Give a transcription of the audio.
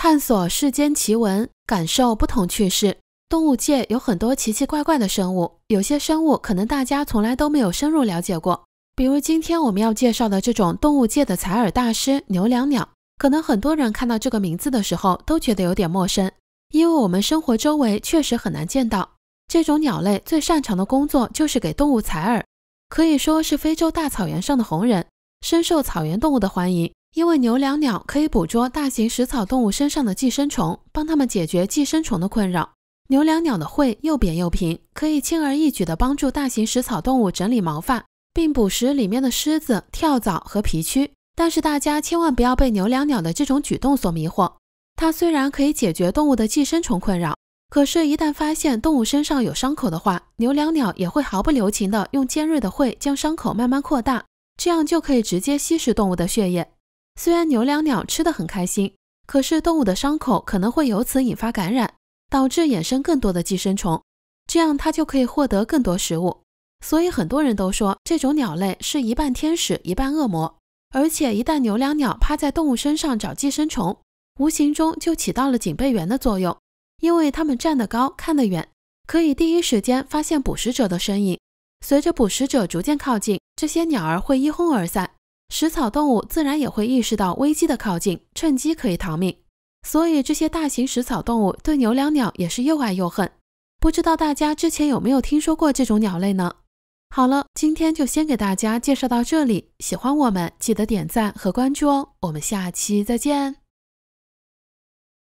探索世间奇闻，感受不同趣事。动物界有很多奇奇怪怪的生物，有些生物可能大家从来都没有深入了解过。比如今天我们要介绍的这种动物界的采耳大师牛椋鸟，可能很多人看到这个名字的时候都觉得有点陌生，因为我们生活周围确实很难见到这种鸟类。最擅长的工作就是给动物采耳，可以说是非洲大草原上的红人，深受草原动物的欢迎。因为牛椋鸟可以捕捉大型食草动物身上的寄生虫，帮它们解决寄生虫的困扰。牛椋鸟的喙又扁又平，可以轻而易举地帮助大型食草动物整理毛发，并捕食里面的虱子、跳蚤和皮蛆。但是大家千万不要被牛椋鸟的这种举动所迷惑，它虽然可以解决动物的寄生虫困扰，可是，一旦发现动物身上有伤口的话，牛椋鸟也会毫不留情地用尖锐的喙将伤口慢慢扩大，这样就可以直接吸食动物的血液。虽然牛两鸟吃得很开心，可是动物的伤口可能会由此引发感染，导致衍生更多的寄生虫，这样它就可以获得更多食物。所以很多人都说这种鸟类是一半天使一半恶魔。而且一旦牛两鸟趴在动物身上找寄生虫，无形中就起到了警备员的作用，因为它们站得高看得远，可以第一时间发现捕食者的身影。随着捕食者逐渐靠近，这些鸟儿会一哄而散。食草动物自然也会意识到危机的靠近，趁机可以逃命。所以这些大型食草动物对牛椋鸟也是又爱又恨。不知道大家之前有没有听说过这种鸟类呢？好了，今天就先给大家介绍到这里。喜欢我们记得点赞和关注哦，我们下期再见。